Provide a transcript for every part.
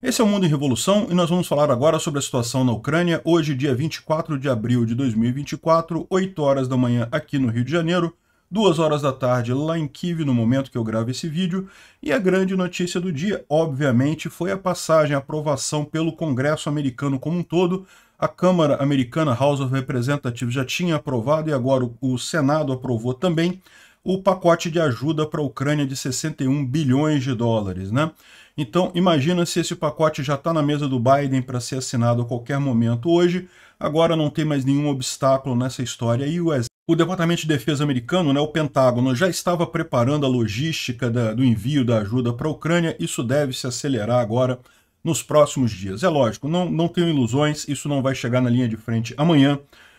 Esse é o Mundo em Revolução e nós vamos falar agora sobre a situação na Ucrânia, hoje, dia 24 de abril de 2024, 8 horas da manhã aqui no Rio de Janeiro, 2 horas da tarde lá em Kiev, no momento que eu gravo esse vídeo. E a grande notícia do dia, obviamente, foi a passagem, a aprovação pelo Congresso americano como um todo. A Câmara americana, House of Representatives, já tinha aprovado e agora o Senado aprovou também o pacote de ajuda para a Ucrânia de 61 bilhões de dólares, né? Então, imagina se esse pacote já está na mesa do Biden para ser assinado a qualquer momento hoje. Agora não tem mais nenhum obstáculo nessa história e o o Departamento de Defesa americano, né, o Pentágono, já estava preparando a logística da, do envio da ajuda para a Ucrânia. Isso deve se acelerar agora nos próximos dias. É lógico, não, não tenho ilusões, isso não vai chegar na linha de frente amanhã.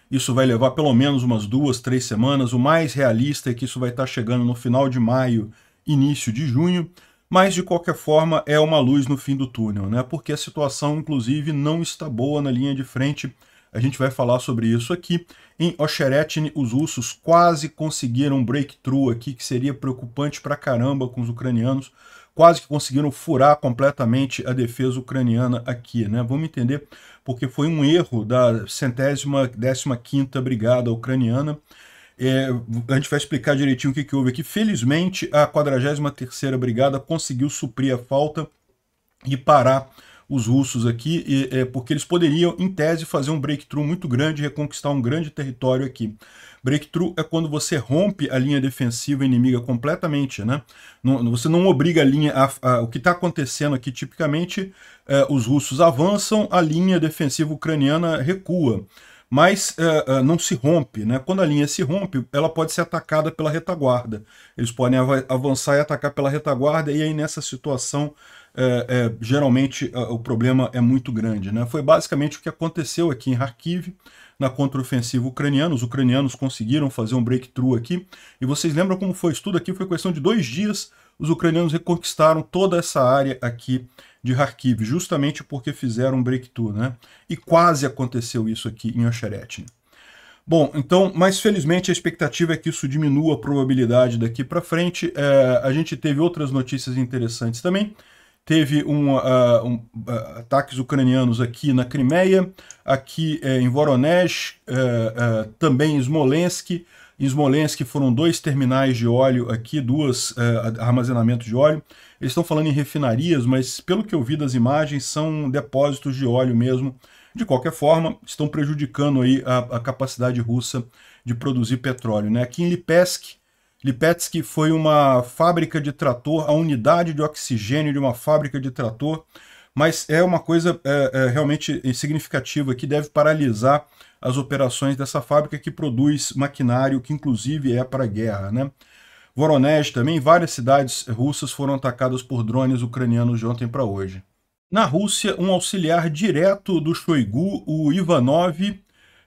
Isso vai levar pelo menos umas duas, três semanas. O mais realista é que isso vai estar tá chegando no final de maio, início de junho mas de qualquer forma é uma luz no fim do túnel, né? Porque a situação, inclusive, não está boa na linha de frente. A gente vai falar sobre isso aqui. Em Osheretne, os russos quase conseguiram um breakthrough aqui, que seria preocupante pra caramba com os ucranianos. Quase que conseguiram furar completamente a defesa ucraniana aqui, né? Vamos entender, porque foi um erro da centésima, décima quinta brigada ucraniana é, a gente vai explicar direitinho o que, que houve aqui. Felizmente, a 43ª Brigada conseguiu suprir a falta e parar os russos aqui, e, é, porque eles poderiam, em tese, fazer um breakthrough muito grande, reconquistar um grande território aqui. Breakthrough é quando você rompe a linha defensiva inimiga completamente, né? Não, você não obriga a linha. A, a, o que está acontecendo aqui, tipicamente, é, os russos avançam, a linha defensiva ucraniana recua mas uh, uh, não se rompe. Né? Quando a linha se rompe, ela pode ser atacada pela retaguarda. Eles podem av avançar e atacar pela retaguarda, e aí nessa situação, uh, geralmente o problema é muito grande. Né? Foi basicamente o que aconteceu aqui em Kharkiv, na contraofensiva ucraniana. Os ucranianos conseguiram fazer um breakthrough aqui. E vocês lembram como foi isso tudo aqui? Foi questão de dois dias. Os ucranianos reconquistaram toda essa área aqui de Kharkiv, justamente porque fizeram um breakthrough, né? E quase aconteceu isso aqui em Ocheretne. Bom, então, mas felizmente a expectativa é que isso diminua a probabilidade daqui para frente. É, a gente teve outras notícias interessantes também. Teve um, uh, um uh, ataques ucranianos aqui na Crimeia, aqui uh, em Voronezh, é, é, também em Smolensk. Em Smolensk foram dois terminais de óleo aqui, duas armazenamentos de óleo. Eles estão falando em refinarias, mas pelo que eu vi das imagens, são depósitos de óleo mesmo. De qualquer forma, estão prejudicando aí a, a capacidade russa de produzir petróleo. Né? Aqui em Lipetsk, Lipetsk foi uma fábrica de trator, a unidade de oxigênio de uma fábrica de trator, mas é uma coisa é, é, realmente significativa que deve paralisar as operações dessa fábrica que produz maquinário que inclusive é para guerra, né? Voronezh também, várias cidades russas foram atacadas por drones ucranianos de ontem para hoje. Na Rússia, um auxiliar direto do Shoigu, o Ivanov,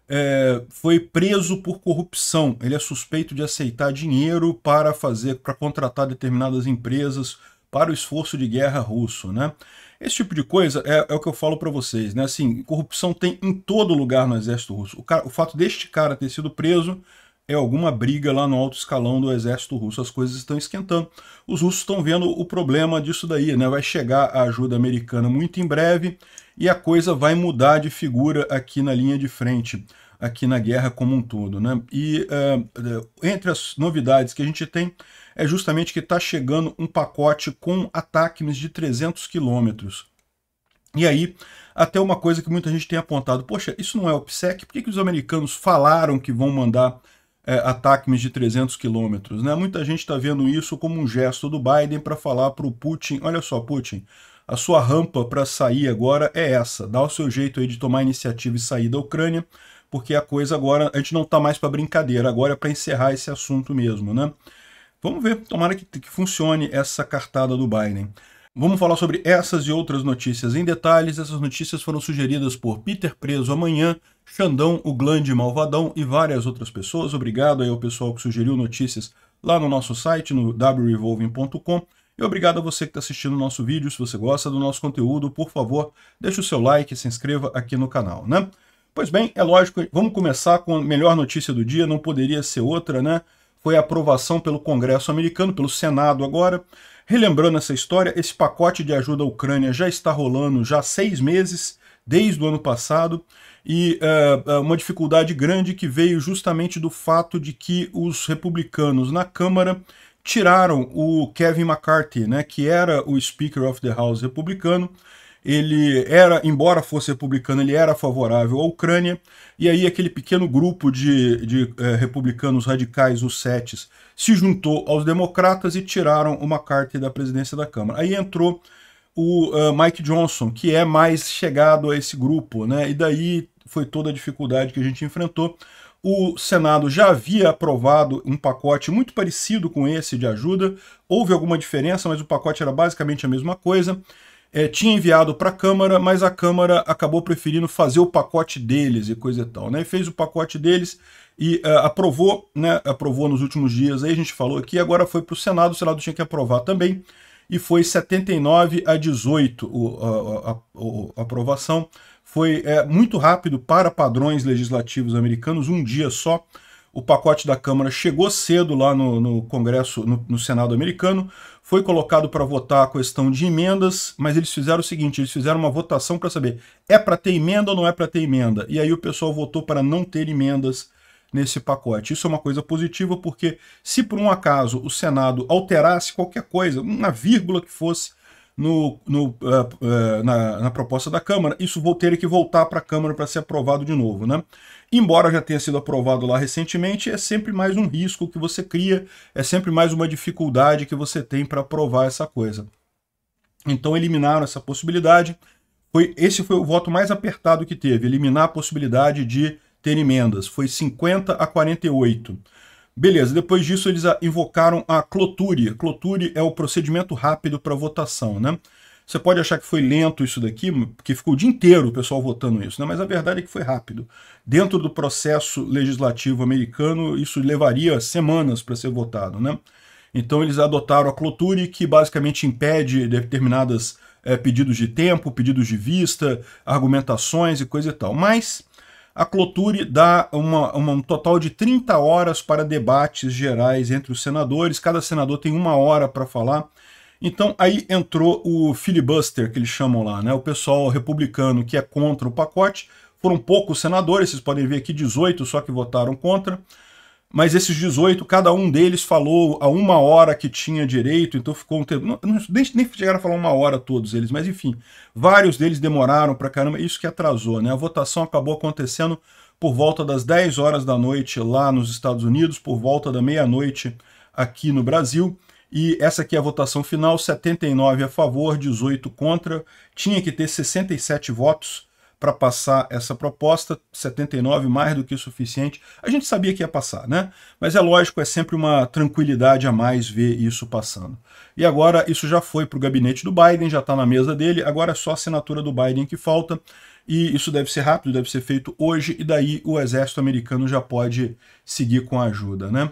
é, foi preso por corrupção. Ele é suspeito de aceitar dinheiro para fazer, para contratar determinadas empresas para o esforço de guerra russo, né? Esse tipo de coisa é, é o que eu falo para vocês, né? Assim, corrupção tem em todo lugar no exército russo. O, cara, o fato deste cara ter sido preso é alguma briga lá no alto escalão do exército russo. As coisas estão esquentando. Os russos estão vendo o problema disso daí, né? Vai chegar a ajuda americana muito em breve e a coisa vai mudar de figura aqui na linha de frente, aqui na guerra como um todo, né? E uh, entre as novidades que a gente tem é justamente que está chegando um pacote com ataques de 300 quilômetros. E aí, até uma coisa que muita gente tem apontado, poxa, isso não é OPSEC, por que, que os americanos falaram que vão mandar é, ataques de 300 quilômetros. Né? Muita gente está vendo isso como um gesto do Biden para falar para o Putin, olha só, Putin, a sua rampa para sair agora é essa, dá o seu jeito aí de tomar iniciativa e sair da Ucrânia, porque a coisa agora, a gente não está mais para brincadeira, agora é para encerrar esse assunto mesmo. né? Vamos ver, tomara que, que funcione essa cartada do Biden. Vamos falar sobre essas e outras notícias em detalhes. Essas notícias foram sugeridas por Peter Preso Amanhã, Xandão, o Glande Malvadão e várias outras pessoas. Obrigado aí ao pessoal que sugeriu notícias lá no nosso site, no wrevolving.com. E obrigado a você que está assistindo o nosso vídeo. Se você gosta do nosso conteúdo, por favor, deixe o seu like e se inscreva aqui no canal, né? Pois bem, é lógico, vamos começar com a melhor notícia do dia, não poderia ser outra, né? Foi a aprovação pelo Congresso americano, pelo Senado agora. Relembrando essa história, esse pacote de ajuda à Ucrânia já está rolando já há seis meses, desde o ano passado, e uh, uma dificuldade grande que veio justamente do fato de que os republicanos na Câmara tiraram o Kevin McCarthy, né, que era o Speaker of the House republicano. Ele era, embora fosse republicano, ele era favorável à Ucrânia, e aí aquele pequeno grupo de, de eh, republicanos radicais, os setes, se juntou aos democratas e tiraram o McCarthy da presidência da Câmara. Aí entrou o uh, Mike Johnson, que é mais chegado a esse grupo, né? E daí foi toda a dificuldade que a gente enfrentou. O Senado já havia aprovado um pacote muito parecido com esse de ajuda. Houve alguma diferença, mas o pacote era basicamente a mesma coisa. É, tinha enviado para a Câmara, mas a Câmara acabou preferindo fazer o pacote deles e coisa e tal. Né? Fez o pacote deles e uh, aprovou, né? aprovou nos últimos dias, aí a gente falou aqui, agora foi para o Senado, o Senado tinha que aprovar também, e foi 79 a 18 o, a, a, a, a aprovação foi é, muito rápido para padrões legislativos americanos, um dia só. O pacote da Câmara chegou cedo lá no, no Congresso, no, no, Senado americano, foi colocado para votar a questão de emendas, mas eles fizeram o seguinte: eles fizeram uma votação para saber é para ter emenda ou não é para ter emenda. E aí o pessoal votou para não ter emendas nesse pacote. Isso é uma coisa positiva, porque se por um acaso o Senado alterasse qualquer coisa, uma vírgula que fosse, no, no, uh, uh, na, na, proposta da Câmara. Isso vou ter que voltar para a Câmara para ser aprovado de novo. Né? Embora já tenha sido aprovado lá recentemente, é sempre mais um risco que você cria, é sempre mais uma dificuldade que você tem para aprovar essa coisa. Então eliminaram essa possibilidade. Foi, esse foi o voto mais apertado que teve, eliminar a possibilidade de ter emendas. Foi 50 a 48. Beleza, depois disso eles invocaram a cloture. Cloture é o procedimento rápido para votação, né? Você pode achar que foi lento isso daqui, porque ficou o dia inteiro o pessoal votando isso, né? mas a verdade é que foi rápido. Dentro do processo legislativo americano, isso levaria semanas para ser votado. Né? Então eles adotaram a cloture que basicamente impede determinados é, eh, pedidos de tempo, pedidos de vista, argumentações e coisa e tal. Mas a Cloture dá uma, uma, um total de 30 horas para debates gerais entre os senadores. Cada senador tem uma hora para falar. Então aí entrou o filibuster, que eles chamam lá, né? o pessoal republicano que é contra o pacote. Foram poucos senadores, vocês podem ver aqui 18 só que votaram contra mas esses 18, cada um deles falou a uma hora que tinha direito, então ficou um tempo. Não, nem, nem chegaram a falar uma hora todos eles, mas enfim, vários deles demoraram pra caramba, isso que atrasou, né? A votação acabou acontecendo por volta das 10 horas da noite lá nos Estados Unidos, por volta da meia-noite aqui no Brasil. E essa aqui é a votação final, 79 a favor, 18 contra. Tinha que ter 67 votos para passar essa proposta, 79 mais do que suficiente. A gente sabia que ia passar, né? Mas é lógico, é sempre uma tranquilidade a mais ver isso passando. E agora isso já foi para o gabinete do Biden, já está na mesa dele, agora é só a assinatura do Biden que falta. E isso deve ser rápido, deve ser feito hoje, e daí o exército americano já pode seguir com a ajuda, né?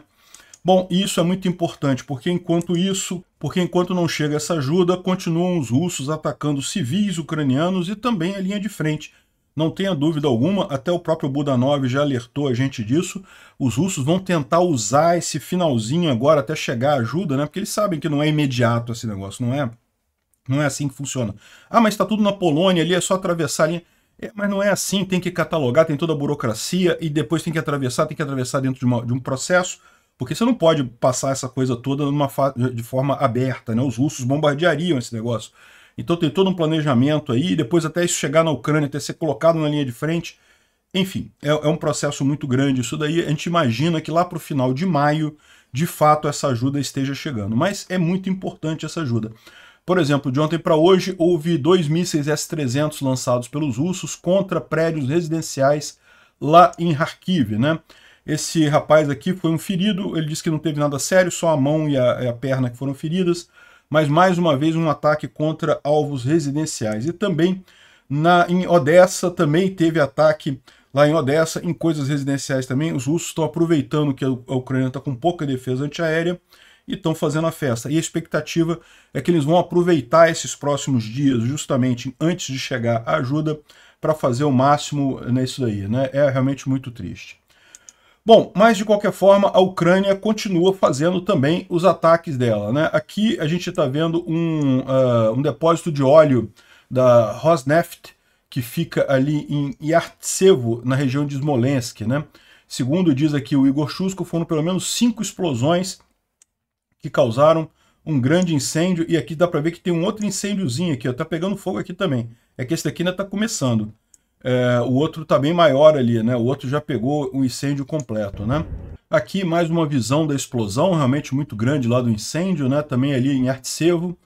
Bom, isso é muito importante, porque enquanto isso, porque enquanto não chega essa ajuda, continuam os russos atacando civis ucranianos e também a linha de frente, não tenha dúvida alguma, até o próprio Budanov já alertou a gente disso. Os russos vão tentar usar esse finalzinho agora até chegar a ajuda, né? Porque eles sabem que não é imediato esse negócio, não é? Não é assim que funciona. Ah, mas está tudo na Polônia ali, é só atravessar a linha. É, mas não é assim, tem que catalogar, tem toda a burocracia e depois tem que atravessar, tem que atravessar dentro de, uma, de um processo, porque você não pode passar essa coisa toda numa de forma aberta, né? Os russos bombardeariam esse negócio. Então tem todo um planejamento aí, depois até isso chegar na Ucrânia, até ser colocado na linha de frente. Enfim, é, é um processo muito grande isso daí. A gente imagina que lá para o final de maio, de fato, essa ajuda esteja chegando. Mas é muito importante essa ajuda. Por exemplo, de ontem para hoje, houve dois mísseis S-300 lançados pelos russos contra prédios residenciais lá em Kharkiv, né? Esse rapaz aqui foi um ferido, ele disse que não teve nada sério, só a mão e a, a perna que foram feridas mas mais uma vez um ataque contra alvos residenciais. E também na, em Odessa também teve ataque lá em Odessa, em coisas residenciais também. Os russos estão aproveitando que a Ucrânia está com pouca defesa antiaérea e estão fazendo a festa. E a expectativa é que eles vão aproveitar esses próximos dias, justamente antes de chegar a ajuda, para fazer o máximo nisso né, daí. Né? É realmente muito triste. Bom, mas de qualquer forma, a Ucrânia continua fazendo também os ataques dela. Né? Aqui a gente está vendo um, uh, um depósito de óleo da Rosneft, que fica ali em Yartsevo, na região de Smolensk. Né? Segundo diz aqui o Igor Chusko, foram pelo menos cinco explosões que causaram um grande incêndio. E aqui dá para ver que tem um outro incêndiozinho aqui, está pegando fogo aqui também. É que esse daqui ainda está começando é, o outro está bem maior ali, né? O outro já pegou o um incêndio completo, né? Aqui mais uma visão da explosão, realmente muito grande lá do incêndio, né? Também ali em Artsevo.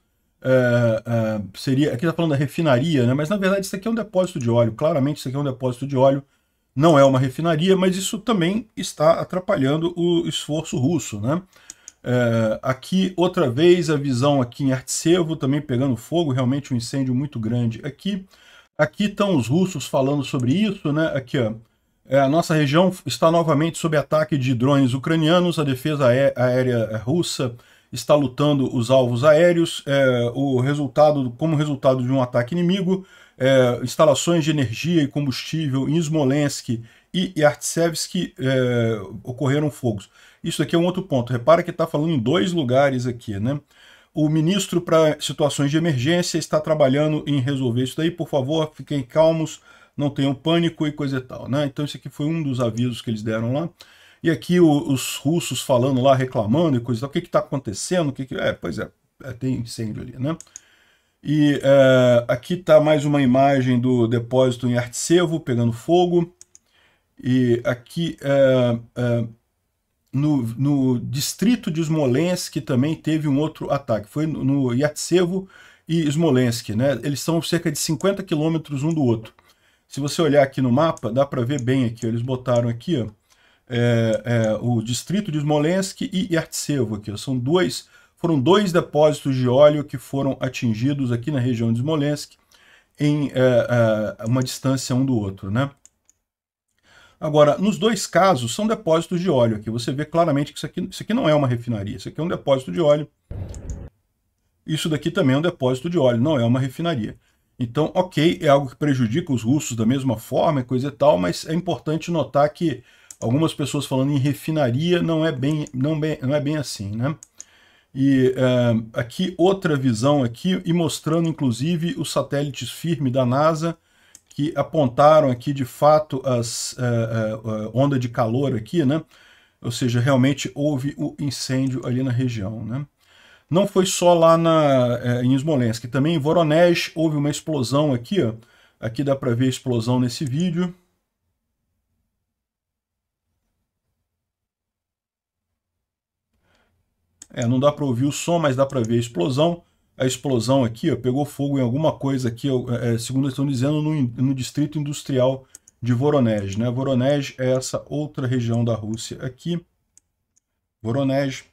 É, é, seria, aqui está falando da refinaria, né? Mas na verdade isso aqui é um depósito de óleo. Claramente isso aqui é um depósito de óleo. Não é uma refinaria, mas isso também está atrapalhando o esforço russo, né? É, aqui, outra vez, a visão aqui em Artsevo, também pegando fogo, realmente um incêndio muito grande aqui. Aqui estão os russos falando sobre isso, né? Aqui, ó. É, a nossa região está novamente sob ataque de drones ucranianos. A defesa aérea russa está lutando os alvos aéreos. É, o resultado, como resultado de um ataque inimigo, é, instalações de energia e combustível em Smolensk e Yartsevsk é, ocorreram fogos. Isso aqui é um outro ponto. Repara que está falando em dois lugares aqui, né? o ministro para situações de emergência está trabalhando em resolver isso daí. Por favor, fiquem calmos, não tenham pânico e coisa e tal. Né? Então, esse aqui foi um dos avisos que eles deram lá. E aqui o, os russos falando lá, reclamando e coisa e tal. O que está acontecendo? O que, que É, pois é, é, tem incêndio ali, né? E é, aqui está mais uma imagem do depósito em Artsevo pegando fogo. E aqui é, é no, no distrito de Smolensk que também teve um outro ataque. Foi no, Yartsevo Yatsevo e Smolensk, né? Eles são cerca de 50 quilômetros um do outro. Se você olhar aqui no mapa, dá para ver bem aqui. eles botaram aqui ó, é, é, o distrito de Smolensk e Yartsevo. Aqui, ó, são dois, foram dois depósitos de óleo que foram atingidos aqui na região de Smolensk em é, é uma distância um do outro. Né? Agora, nos dois casos, são depósitos de óleo aqui. Você vê claramente que isso aqui, isso aqui não é uma refinaria, isso aqui é um depósito de óleo. Isso daqui também é um depósito de óleo, não é uma refinaria. Então, ok, é algo que prejudica os russos da mesma forma, coisa e tal, mas é importante notar que algumas pessoas falando em refinaria não é bem, não bem, não é bem assim, né? E uh, aqui outra visão aqui, e mostrando inclusive os satélites firme da NASA, que apontaram aqui de fato as uh, uh, onda de calor aqui, né? Ou seja, realmente houve o incêndio ali na região, né? Não foi só lá na, uh, em Smolensk, também em Voronezh houve uma explosão aqui, ó. Aqui dá para ver a explosão nesse vídeo. É, não dá para ouvir o som, mas dá para ver a explosão a explosão aqui, ó, pegou fogo em alguma coisa aqui, é, é, segundo estão dizendo, no, no, distrito industrial de Voronezh. Né? Voronezh é essa outra região da Rússia aqui. Voronezh.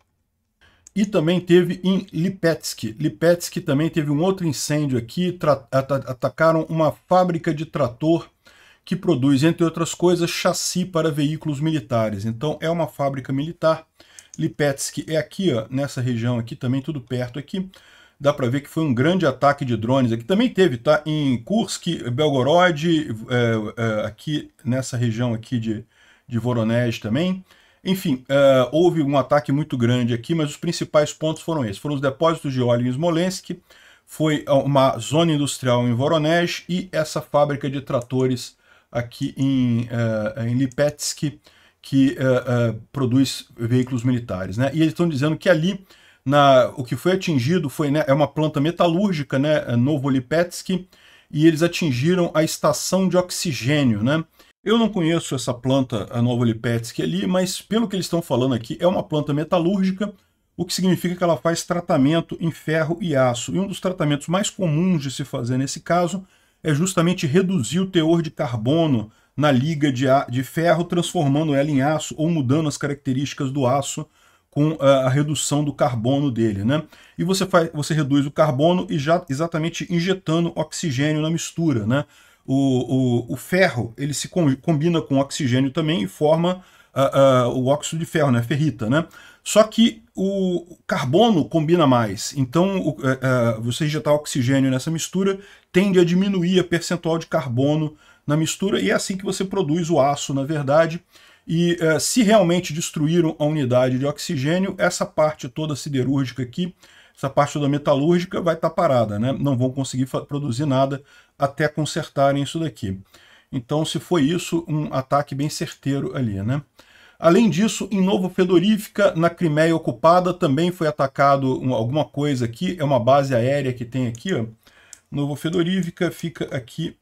E também teve em Lipetsk. Lipetsk também teve um outro incêndio aqui. At atacaram uma fábrica de trator que produz, entre outras coisas, chassi para veículos militares. Então é uma fábrica militar. Lipetsk é aqui, ó, nessa região aqui, também tudo perto aqui dá para ver que foi um grande ataque de drones. Aqui também teve, tá? Em Kursk, Belgorod, é, é, aqui nessa região aqui de, de Voronezh também. Enfim, é, houve um ataque muito grande aqui, mas os principais pontos foram esses. Foram os depósitos de óleo em Smolensk, foi é, uma zona industrial em Voronezh e essa fábrica de tratores aqui em, é, em Lipetsk, que é, produz veículos militares. Né? E eles estão dizendo que ali na, o que foi atingido foi né, é uma planta metalúrgica, né, é Novolipetsk, e eles atingiram a estação de oxigênio, né? Eu não conheço essa planta, a Novolipetsk ali, mas pelo que eles estão falando aqui, é uma planta metalúrgica, o que significa que ela faz tratamento em ferro e aço. E um dos tratamentos mais comuns de se fazer nesse caso é justamente reduzir o teor de carbono na liga de, de ferro, transformando ela em aço ou mudando as características do aço com a, a redução do carbono dele. Né? E você, faz, você reduz o carbono e já exatamente injetando oxigênio na mistura. Né? O, o, o ferro ele se combina com oxigênio também e forma o óxido de ferro, né? ferrita. Né? Só que o carbono combina mais, então o, é, é, você injetar oxigênio nessa mistura tende a diminuir a percentual de carbono na mistura e é assim que você produz o aço, na verdade. E eh, se realmente destruíram a unidade de oxigênio, essa parte toda siderúrgica aqui, essa parte toda metalúrgica vai estar tá parada, né? Não vão conseguir produzir nada até consertarem isso daqui. Então, se foi isso, um ataque bem certeiro ali, né? Além disso, em Novo Fedorífica, na Crimeia ocupada, também foi atacado um, alguma coisa aqui. É uma base aérea que tem aqui, ó. Novo Fedorífica fica aqui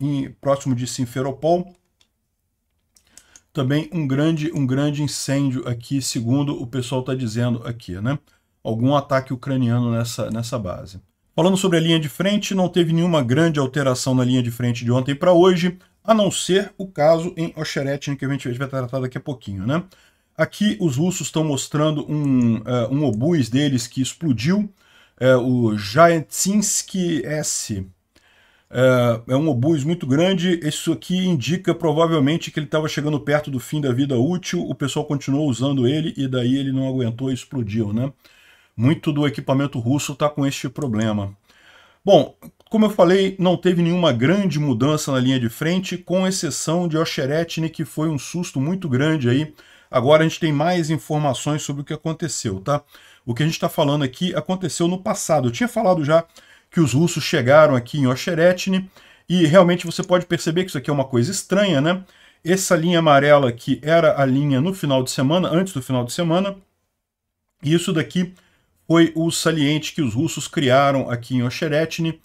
em, próximo de Simferopol também um grande, um grande incêndio aqui, segundo o pessoal está dizendo aqui, né? Algum ataque ucraniano nessa, nessa base. Falando sobre a linha de frente, não teve nenhuma grande alteração na linha de frente de ontem para hoje, a não ser o caso em Ocheretin, que a gente vai tratar daqui a pouquinho, né? Aqui os russos estão mostrando um, uh, um obus deles que explodiu, eh, o Jaentsinsky S, é, é um obus muito grande. Isso aqui indica provavelmente que ele estava chegando perto do fim da vida útil, o pessoal continuou usando ele e daí ele não aguentou e explodiu, né? Muito do equipamento russo está com este problema. Bom, como eu falei, não teve nenhuma grande mudança na linha de frente, com exceção de Ocheretny, que foi um susto muito grande aí. Agora a gente tem mais informações sobre o que aconteceu, tá? O que a gente está falando aqui aconteceu no passado. Eu tinha falado já que os russos chegaram aqui em Oxeretne, e realmente você pode perceber que isso aqui é uma coisa estranha, né? Essa linha amarela que era a linha no final de semana, antes do final de semana, isso daqui foi o saliente que os russos criaram aqui em Oxeretne,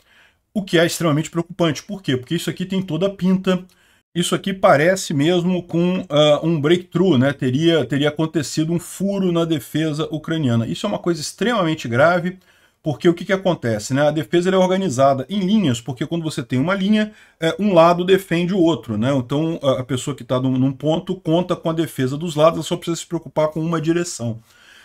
o que é extremamente preocupante. Por quê? Porque isso aqui tem toda a pinta, isso aqui parece mesmo com uh, um breakthrough, né? teria, teria acontecido um furo na defesa ucraniana. Isso é uma coisa extremamente grave, porque o que, que acontece? Né? A defesa é organizada em linhas, porque quando você tem uma linha, é, um lado defende o outro. Né? Então a, pessoa que está num, num ponto conta com a defesa dos lados, ela só precisa se preocupar com uma direção.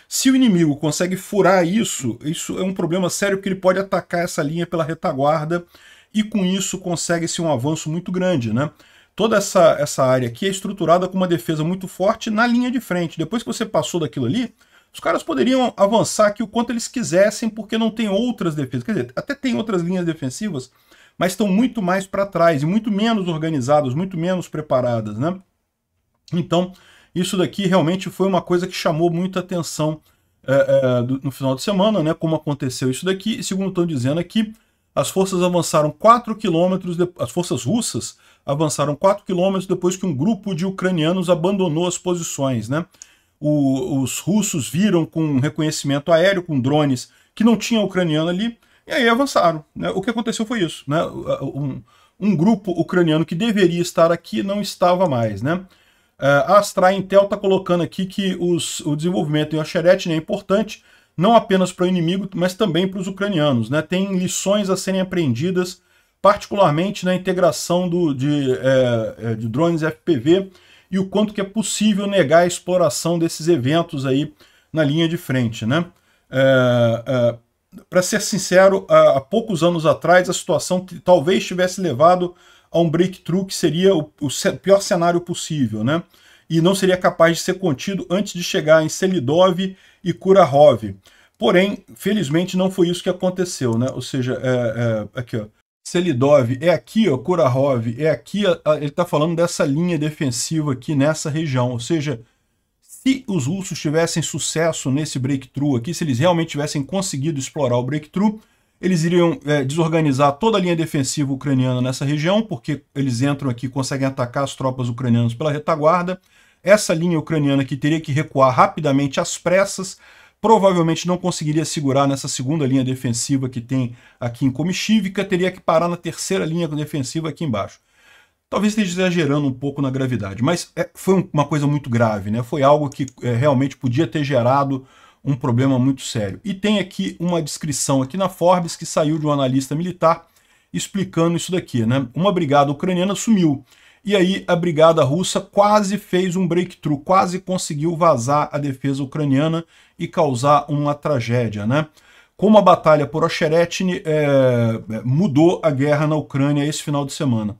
Se o inimigo consegue furar isso, isso é um problema sério, porque ele pode atacar essa linha pela retaguarda e com isso consegue-se um avanço muito grande. Né? toda essa, essa área aqui é estruturada com uma defesa muito forte na linha de frente. Depois que você passou daquilo ali, os caras poderiam avançar aqui o quanto eles quisessem, porque não tem outras defesas. Quer dizer, até tem outras linhas defensivas, mas estão muito mais para trás e muito menos organizadas, muito menos preparadas, né? Então, isso daqui realmente foi uma coisa que chamou muita atenção é, é, do, no final de semana, né? Como aconteceu isso daqui. E segundo estão dizendo aqui, as forças avançaram 4 quilômetros, as forças russas avançaram 4 quilômetros depois que um grupo de ucranianos abandonou as posições, né? o, os russos viram com reconhecimento aéreo, com drones, que não tinha ucraniano ali, e aí avançaram. Né? O que aconteceu foi isso. Né? Um, um, grupo ucraniano que deveria estar aqui não estava mais. Né? É, a Astra Intel está colocando aqui que os, o desenvolvimento em Ocheretne né, é importante, não apenas para o inimigo, mas também para os ucranianos. Né? Tem lições a serem aprendidas, particularmente na integração do, de, é, é de drones FPV e o quanto que é possível negar a exploração desses eventos aí na linha de frente. Né? É, é, Para ser sincero, há, há, poucos anos atrás a situação talvez tivesse levado a um breakthrough que seria o, o pior cenário possível, né? e não seria capaz de ser contido antes de chegar em Selidov e Kurahov. Porém, felizmente não foi isso que aconteceu, né? Ou seja, é, é, aqui ó, Selidov é aqui, ó, Kurahov é aqui, ele está falando dessa linha defensiva aqui nessa região, ou seja, se os russos tivessem sucesso nesse breakthrough aqui, se eles realmente tivessem conseguido explorar o breakthrough, eles iriam é, desorganizar toda a linha defensiva ucraniana nessa região, porque eles entram aqui conseguem atacar as tropas ucranianas pela retaguarda. Essa linha ucraniana aqui teria que recuar rapidamente às pressas, provavelmente não conseguiria segurar nessa segunda linha defensiva que tem aqui em Comishivka, teria que parar na terceira linha defensiva aqui embaixo. Talvez esteja exagerando um pouco na gravidade, mas é, foi uma coisa muito grave, né? Foi algo que é, realmente podia ter gerado um problema muito sério. E tem aqui uma descrição aqui na Forbes que saiu de um analista militar explicando isso daqui, né? Uma brigada ucraniana sumiu. E aí a brigada russa quase fez um breakthrough, quase conseguiu vazar a defesa ucraniana e causar uma tragédia, né? Como a batalha por Ocheretny é, é, mudou a guerra na Ucrânia esse final de semana.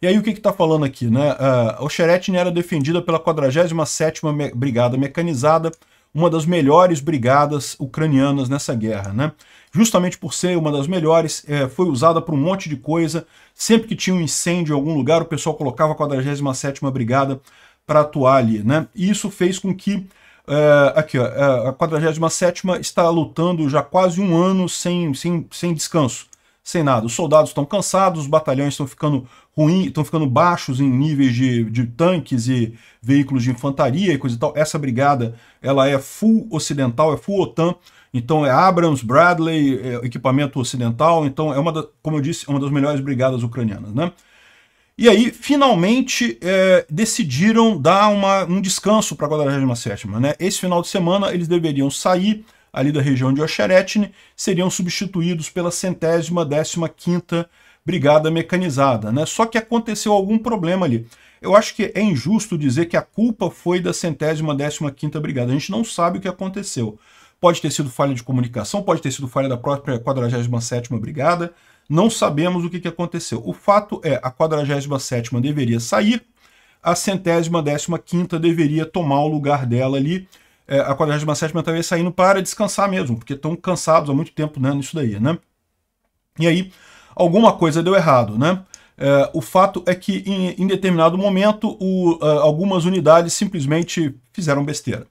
E aí o que está falando aqui, né? Uh, era defendida pela 47ª me Brigada Mecanizada, uma das melhores brigadas ucranianas nessa guerra, né? justamente por ser uma das melhores, é, foi usada para um monte de coisa. Sempre que tinha um incêndio em algum lugar, o pessoal colocava a 47ª Brigada para atuar ali, né? E isso fez com que é, aqui, ó, é, a 47ª está lutando já quase um ano sem, sem, sem descanso, sem nada. Os soldados estão cansados, os batalhões estão ficando ruins, estão ficando baixos em níveis de, de tanques e veículos de infantaria e coisa e tal. Essa brigada, ela é full ocidental, é full OTAN, então é Abrams, Bradley, é equipamento ocidental, então é uma, da, como eu disse, é uma das melhores brigadas ucranianas, né? E aí, finalmente, é, decidiram dar uma, um descanso para a 47 né? Esse final de semana, eles deveriam sair ali da região de Ocheretne, seriam substituídos pela centésima, décima quinta brigada mecanizada, né? Só que aconteceu algum problema ali. Eu acho que é injusto dizer que a culpa foi da centésima, décima quinta brigada. A gente não sabe o que aconteceu. Pode ter sido falha de comunicação, pode ter sido falha da própria 47 Brigada, não sabemos o que, que aconteceu. O fato é, a 47 deveria sair, a centésima décima quinta deveria tomar o lugar dela ali, é, a 47ª saindo para descansar mesmo, porque estão cansados há muito tempo né, nisso daí, né? E aí, alguma coisa deu errado, né? É, o fato é que em, em determinado momento o, uh, algumas unidades simplesmente fizeram besteira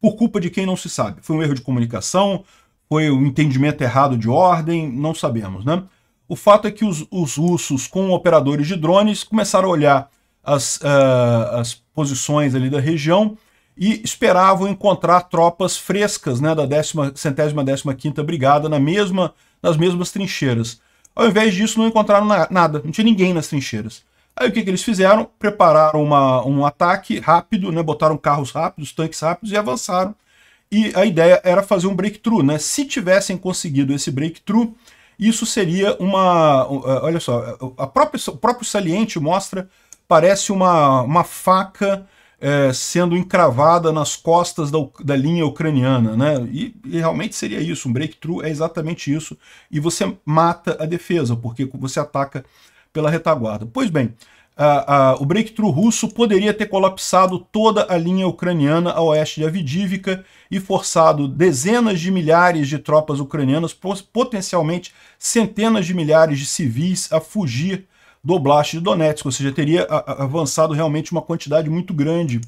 por culpa de quem não se sabe. Foi um erro de comunicação, foi um entendimento errado de ordem, não sabemos, né? O fato é que os, os russos, com operadores de drones, começaram a olhar as, uh, as posições ali da região e esperavam encontrar tropas frescas né, da décima, centésima, décima quinta brigada na mesma, nas mesmas trincheiras. Ao invés disso, não encontraram na, nada, não tinha ninguém nas trincheiras. Aí o que, que eles fizeram? Prepararam uma, um ataque rápido, né? botaram carros rápidos, tanques rápidos e avançaram. E a ideia era fazer um breakthrough. Né? Se tivessem conseguido esse breakthrough, isso seria uma... É, olha só, é, a própria, o próprio saliente mostra, parece uma, uma faca é, sendo encravada nas costas da, da linha ucraniana. Né? E, e realmente seria isso, um breakthrough é exatamente isso. E você mata a defesa, porque você ataca pela retaguarda. Pois bem, a, a, o breakthrough russo poderia ter colapsado toda a linha ucraniana a oeste de Avidívica e forçado dezenas de milhares de tropas ucranianas, potencialmente centenas de milhares de civis, a fugir do Oblast de Donetsk, ou seja, teria avançado realmente uma quantidade muito grande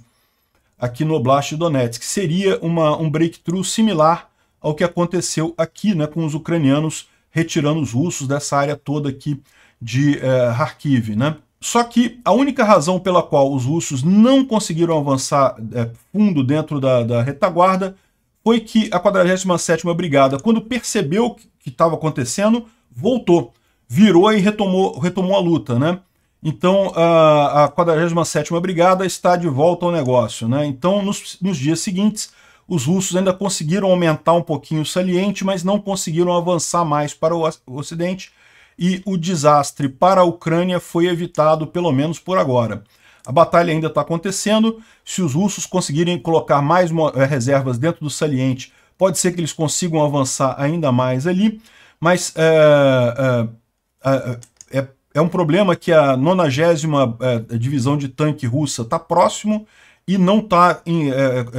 aqui no Oblast de Donetsk. Seria uma, um breakthrough similar ao que aconteceu aqui né, com os ucranianos retirando os russos dessa área toda aqui de é, Kharkiv, né? Só que a única razão pela qual os russos não conseguiram avançar é, fundo dentro da, da, retaguarda foi que a 47ª Brigada, quando percebeu o que estava acontecendo, voltou, virou e retomou, retomou a luta, né? Então, a, a 47ª Brigada está de volta ao negócio, né? Então, nos, nos dias seguintes, os russos ainda conseguiram aumentar um pouquinho o saliente, mas não conseguiram avançar mais para o Ocidente, e o desastre para a Ucrânia foi evitado, pelo menos por agora. A batalha ainda está acontecendo. Se os russos conseguirem colocar mais eh, reservas dentro do saliente, pode ser que eles consigam avançar ainda mais ali. Mas é, é, é, é um problema que a 90 Divisão de Tanque Russa está próximo e não está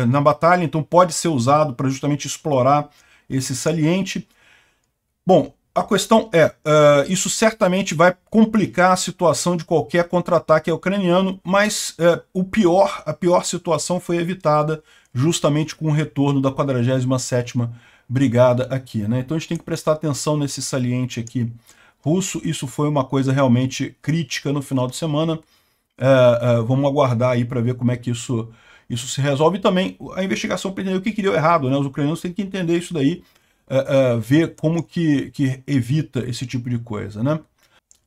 na batalha, então pode ser usado para justamente explorar esse saliente. Bom, a questão é, uh, isso certamente vai complicar a situação de qualquer contra-ataque ucraniano, mas uh, o pior, a pior situação foi evitada justamente com o retorno da 47ª Brigada aqui. Né? Então a gente tem que prestar atenção nesse saliente aqui russo. Isso foi uma coisa realmente crítica no final de semana. Uh, vamos aguardar aí para ver como é que isso, isso se resolve. E também a investigação para entender o que, que deu errado. Né? Os ucranianos têm que entender isso daí uh, uh, ver como que, que evita esse tipo de coisa. Né?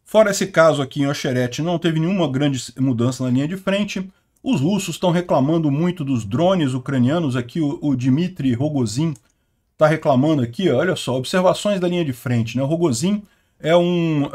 Fora esse caso aqui em Ocherete, não teve nenhuma grande mudança na linha de frente. Os russos estão reclamando muito dos drones ucranianos. Aqui o, o Dmitry Rogozin está reclamando aqui, olha só, observações da linha de frente. Né? O Rogozin é um, uh,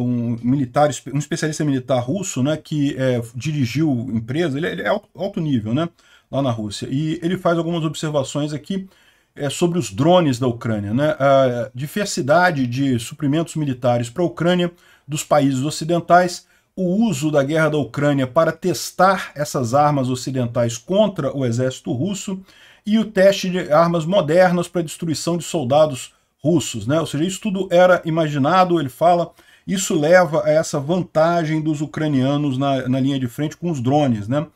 um militar, um especialista militar russo, né, que uh, dirigiu empresa, ele, ele, é alto nível, né, lá na Rússia, e ele faz algumas observações aqui é, sobre os drones da Ucrânia. Né? A diversidade de suprimentos militares para a Ucrânia dos países ocidentais, o uso da guerra da Ucrânia para testar essas armas ocidentais contra o exército russo e o teste de armas modernas para destruição de soldados russos. Né? Ou seja, isso tudo era imaginado, ele fala, isso leva a essa vantagem dos ucranianos na, na linha de frente com os drones. Né?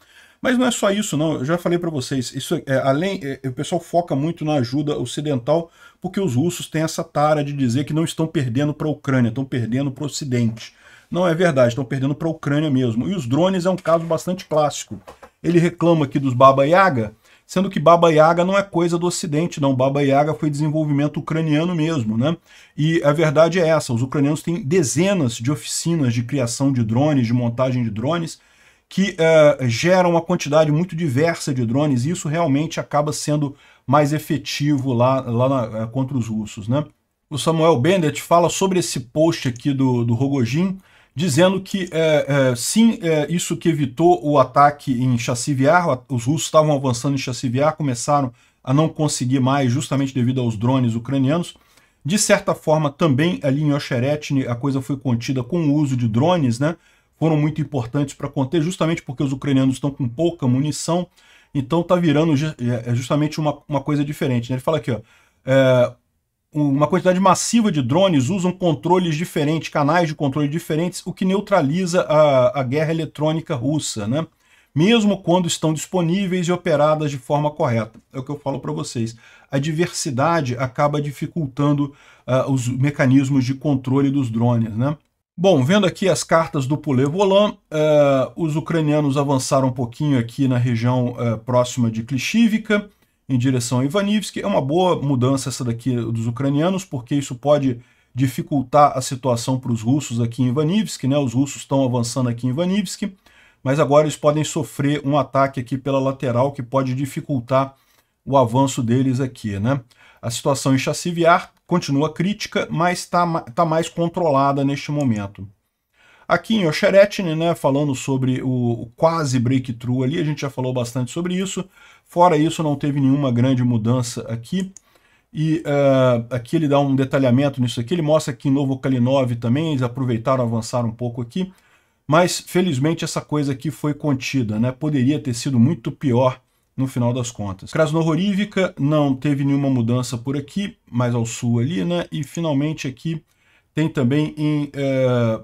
Mas não é só isso, não. Eu já falei para vocês. Isso é, além, é, o pessoal foca muito na ajuda ocidental porque os russos têm essa tara de dizer que não estão perdendo para a Ucrânia, estão perdendo para o Ocidente. Não é verdade, estão perdendo para a Ucrânia mesmo. E os drones é um caso bastante clássico. Ele reclama aqui dos Baba Yaga, sendo que Baba Yaga não é coisa do Ocidente, não. Baba Yaga foi desenvolvimento ucraniano mesmo, né? E a verdade é essa, os ucranianos têm dezenas de oficinas de criação de drones, de montagem de drones, que uh, gera uma quantidade muito diversa de drones e isso realmente acaba sendo mais efetivo lá, lá na, eh, contra os russos. Né? O Samuel Bendit fala sobre esse post aqui do, do Rogojin, dizendo que é, é, sim, é, isso que evitou o ataque em Chassiviar, os russos estavam avançando em Chassiviar, começaram a não conseguir mais justamente devido aos drones ucranianos. De certa forma, também ali em Ocheretne a coisa foi contida com o uso de drones, né? foram muito importantes para conter, justamente porque os ucranianos estão com pouca munição, então está virando é, é justamente uma, uma coisa diferente. Né? Ele fala aqui, ó, é, uma quantidade massiva de drones usam controles diferentes, canais de controle diferentes, o que neutraliza a, a guerra eletrônica russa, né? mesmo quando estão disponíveis e operadas de forma correta. É o que eu falo para vocês. A diversidade acaba dificultando uh, os mecanismos de controle dos drones, né? Bom, vendo aqui as cartas do Poulet Volant, eh, os ucranianos avançaram um pouquinho aqui na região eh, próxima de Klishivka, em direção a Ivanivsk. É uma boa mudança essa daqui dos ucranianos, porque isso pode dificultar a situação para os russos aqui em Ivanivsk, né? Os russos estão avançando aqui em Ivanivsk, mas agora eles podem sofrer um ataque aqui pela lateral que pode dificultar o avanço deles aqui, né? A situação em Chassiviar continua crítica, mas está tá mais controlada neste momento. Aqui em Oxeretne, né, falando sobre o, o, quase breakthrough ali, a gente já falou bastante sobre isso. Fora isso, não teve nenhuma grande mudança aqui. E uh, aqui ele dá um detalhamento nisso aqui, ele mostra que em Novo Kalinov também, eles aproveitaram, avançaram um pouco aqui. Mas, felizmente, essa coisa aqui foi contida, né? Poderia ter sido muito pior no final das contas. Krasnohorivka não teve nenhuma mudança por aqui, mais ao sul ali, né? E finalmente aqui tem também em é,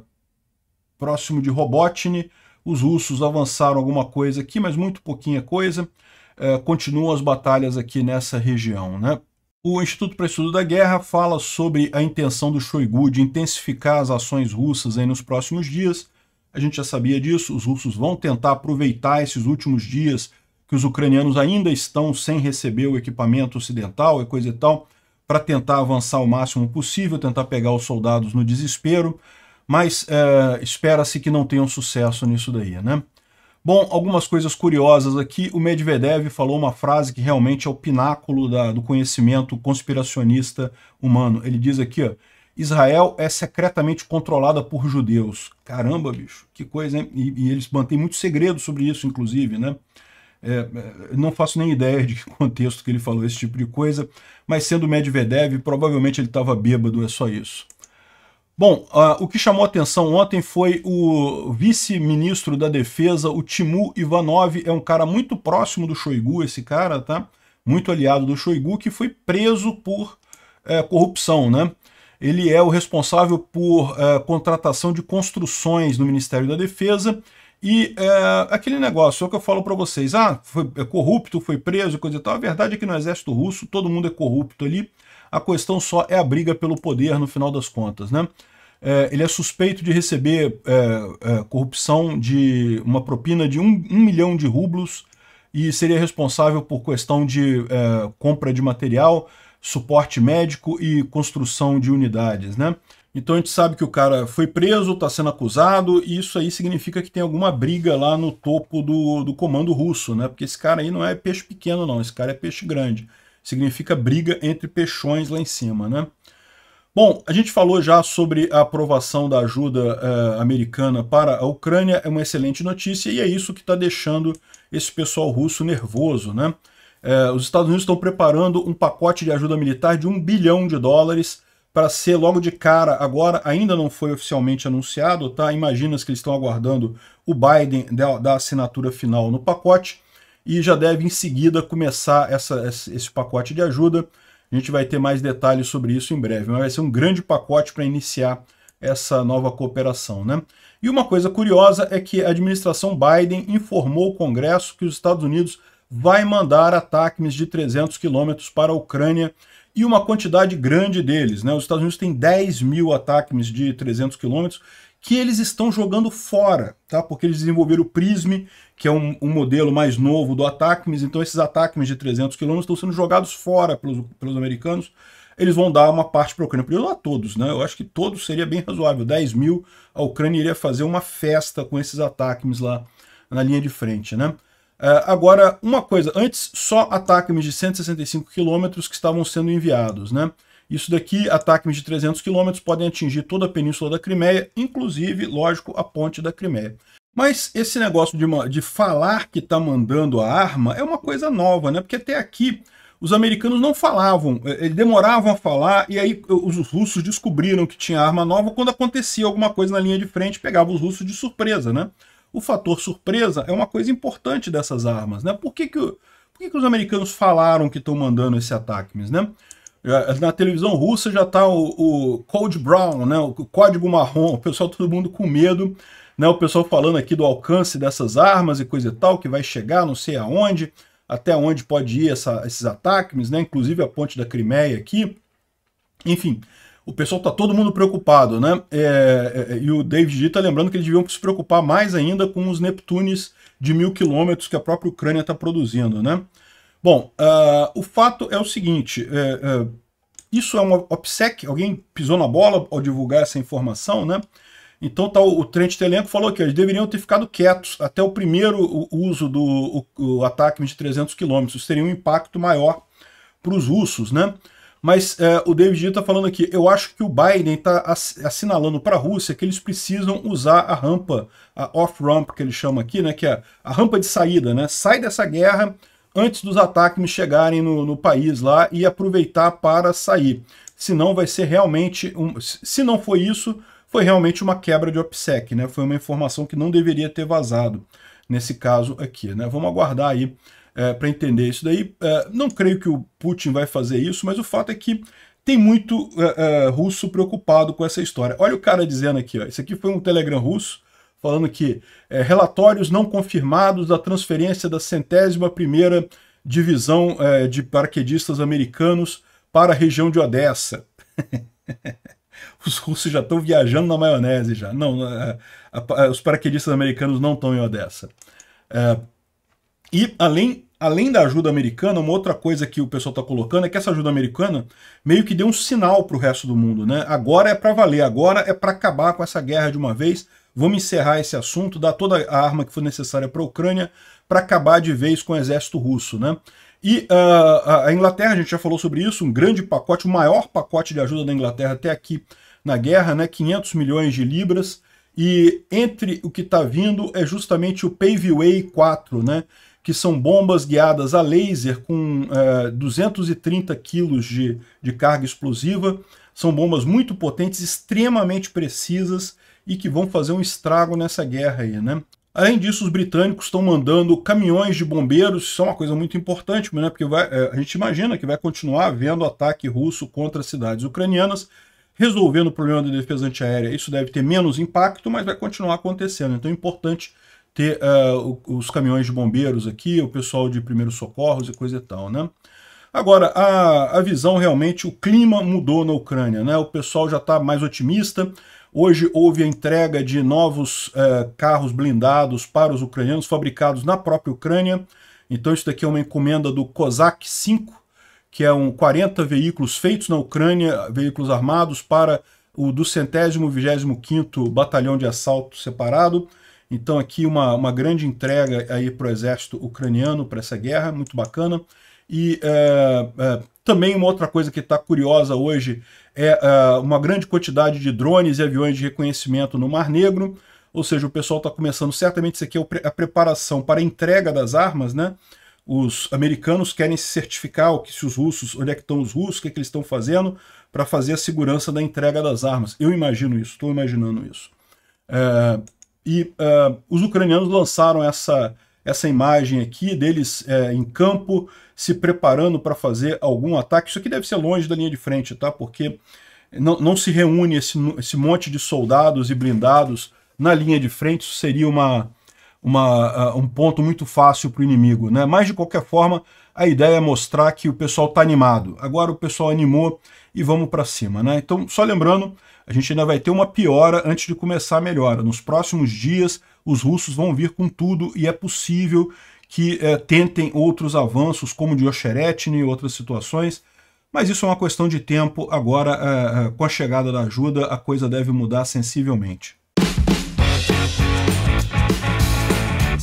próximo de Robotny, os russos avançaram alguma coisa aqui, mas muito pouquinha coisa. É, continuam as batalhas aqui nessa região, né? O Instituto para Estudo da Guerra fala sobre a intenção do Shoigu de intensificar as ações russas aí nos próximos dias. A gente já sabia disso, os russos vão tentar aproveitar esses últimos dias que os ucranianos ainda estão sem receber o equipamento ocidental e coisa e tal, para tentar avançar o máximo possível, tentar pegar os soldados no desespero, mas é, espera-se que não tenham sucesso nisso daí, né? Bom, algumas coisas curiosas aqui. O Medvedev falou uma frase que realmente é o pináculo da, do conhecimento conspiracionista humano. Ele diz aqui, ó, Israel é secretamente controlada por judeus. Caramba, bicho, que coisa, hein? E, e eles mantêm muito segredo sobre isso, inclusive, né? É, é, não faço nem ideia de que contexto que ele falou esse tipo de coisa, mas sendo Medvedev, provavelmente ele estava bêbado, é só isso. Bom, uh, o que chamou atenção ontem foi o vice-ministro da Defesa, o Timu Ivanov, é um cara muito próximo do Shoigu, esse cara, tá? Muito aliado do Shoigu, que foi preso por é, corrupção, né? Ele é o responsável por é, contratação de construções no Ministério da Defesa e é, aquele negócio, é o que eu falo para vocês, ah, foi é corrupto, foi preso, coisa e tal. A verdade é que no exército russo todo mundo é corrupto ali. A questão só é a briga pelo poder no final das contas, né? É, ele é suspeito de receber é, é, corrupção de uma propina de um, um, milhão de rublos e seria responsável por questão de é, compra de material, suporte médico e construção de unidades, né? Então a gente sabe que o cara foi preso, está sendo acusado, e isso aí significa que tem alguma briga lá no topo do, do comando russo, né? Porque esse cara aí não é peixe pequeno, não, esse cara é peixe grande. Significa briga entre peixões lá em cima, né? Bom, a gente falou já sobre a aprovação da ajuda eh, americana para a Ucrânia, é uma excelente notícia e é isso que está deixando esse pessoal russo nervoso, né? Eh, os Estados Unidos estão preparando um pacote de ajuda militar de um bilhão de dólares para ser logo de cara, agora ainda não foi oficialmente anunciado, tá? imagina que eles estão aguardando o Biden da, da, assinatura final no pacote e já deve em seguida começar essa, esse pacote de ajuda. A gente vai ter mais detalhes sobre isso em breve, mas vai ser um grande pacote para iniciar essa nova cooperação, né? E uma coisa curiosa é que a administração Biden informou o Congresso que os Estados Unidos vai mandar ataques de 300 quilômetros para a Ucrânia e uma quantidade grande deles. Né? Os Estados Unidos têm 10 mil ataques de 300 quilômetros que eles estão jogando fora, tá? porque eles desenvolveram o PRISM, que é um, um modelo mais novo do ATACMS, então esses ATACMS de 300 quilômetros estão sendo jogados fora pelos, pelos americanos, eles vão dar uma parte para a Ucrânia. Não a todos, né? Eu acho que todos seria bem razoável. 10 mil, a Ucrânia iria fazer uma festa com esses ataques lá na linha de frente, né? É, agora, uma coisa, antes só ataques de 165 km que estavam sendo enviados, né? Isso daqui, ataques de 300 km podem atingir toda a península da Crimeia, inclusive, lógico, a ponte da Crimeia. Mas esse negócio de, uma, de falar que está mandando a arma é uma coisa nova, né? Porque até aqui os americanos não falavam, é, eles demoravam a falar, e aí os russos descobriram que tinha arma nova quando acontecia alguma coisa na linha de frente, pegava os russos de surpresa, né? o fator surpresa é uma coisa importante dessas armas, né? Por que, que, por que, que os americanos falaram que estão mandando esse ataque, né? É, na televisão russa já está o, o Code Brown, né? o código marrom, o pessoal, todo mundo com medo, né? o pessoal falando aqui do alcance dessas armas e coisa e tal, que vai chegar não sei aonde, até onde pode ir essa, esses ataques, né? inclusive a ponte da Crimeia aqui. Enfim, o pessoal está todo mundo preocupado, né? É, é, é e o David G está lembrando que eles deviam se preocupar mais ainda com os Neptunes de mil quilômetros que a própria Ucrânia está produzindo, né? Bom, uh, o fato é o seguinte, é, é isso é uma OPSEC, alguém pisou na bola ao divulgar essa informação, né? Então tá, o Trent Telenco falou que eles deveriam ter ficado quietos até o primeiro uso do o, o ataque de 300 quilômetros, teria um impacto maior para os russos, né? Mas é, o David está falando aqui, eu acho que o Biden está assinalando para a Rússia que eles precisam usar a rampa, a off-ramp que ele chama aqui, né, que é a rampa de saída, né? Sai dessa guerra antes dos ataques chegarem no, no país lá e aproveitar para sair. Senão vai ser realmente, um, se não foi isso, foi realmente uma quebra de OPSEC, né? Foi uma informação que não deveria ter vazado nesse caso aqui, né? Vamos aguardar aí é, para entender isso daí. É, não creio que o Putin vai fazer isso, mas o fato é que tem muito é, é russo preocupado com essa história. Olha o cara dizendo aqui, ó, isso aqui foi um Telegram russo, falando que é, relatórios não confirmados da transferência da centésima primeira divisão é, de paraquedistas americanos para a região de Odessa. os russos já estão viajando na maionese já. Não, os paraquedistas americanos não estão em Odessa. É, e além, além da ajuda americana, uma outra coisa que o pessoal está colocando é que essa ajuda americana meio que deu um sinal para o resto do mundo, né? Agora é para valer, agora é para acabar com essa guerra de uma vez. Vamos encerrar esse assunto, dar toda a arma que for necessária para a Ucrânia para acabar de vez com o exército russo, né? E uh, a Inglaterra, a gente já falou sobre isso, um grande pacote, o maior pacote de ajuda da Inglaterra até aqui na guerra, né? 500 milhões de libras. E entre o que está vindo é justamente o Paveway 4, né? que são bombas guiadas a laser com é, 230 quilos de, de carga explosiva. São bombas muito potentes, extremamente precisas e que vão fazer um estrago nessa guerra aí, né? Além disso, os britânicos estão mandando caminhões de bombeiros, isso é uma coisa muito importante, né, porque vai, é, a gente imagina que vai continuar havendo ataque russo contra cidades ucranianas, resolvendo o problema da defesa antiaérea, isso deve ter menos impacto, mas vai continuar acontecendo. Então é importante ter uh, os caminhões de bombeiros aqui, o pessoal de primeiros socorros e coisa e tal, né? Agora, a, a visão realmente, o clima mudou na Ucrânia, né? O pessoal já está mais otimista. Hoje houve a entrega de novos uh, carros blindados para os ucranianos, fabricados na própria Ucrânia. Então isso daqui é uma encomenda do COSAC 5, que é um 40 veículos feitos na Ucrânia, veículos armados para o do centésimo vigésimo quinto Batalhão de Assalto Separado. Então aqui uma, uma grande entrega aí para o exército ucraniano para essa guerra, muito bacana. E é, é, também uma outra coisa que está curiosa hoje é, é uma grande quantidade de drones e aviões de reconhecimento no Mar Negro, ou seja, o pessoal está começando, certamente isso aqui é a preparação para a entrega das armas, né? Os americanos querem se certificar o que se os russos, onde é que estão os russos, o que, é que eles estão fazendo para fazer a segurança da entrega das armas. Eu imagino isso, estou imaginando isso. É, e uh, os ucranianos lançaram essa, essa imagem aqui deles é, em campo, se preparando para fazer algum ataque. Isso aqui deve ser longe da linha de frente, tá? Porque não, não se reúne esse, esse monte de soldados e blindados na linha de frente. Isso seria uma, uma, uh, um ponto muito fácil para o inimigo, né? Mas, de qualquer forma, a ideia é mostrar que o pessoal está animado. Agora o pessoal animou e vamos para cima, né? Então, só lembrando, a gente ainda vai ter uma piora antes de começar a melhora. Nos próximos dias, os russos vão vir com tudo e é possível que é, tentem outros avanços, como de Oxeretne e outras situações, mas isso é uma questão de tempo. Agora, é, com a chegada da ajuda, a coisa deve mudar sensivelmente.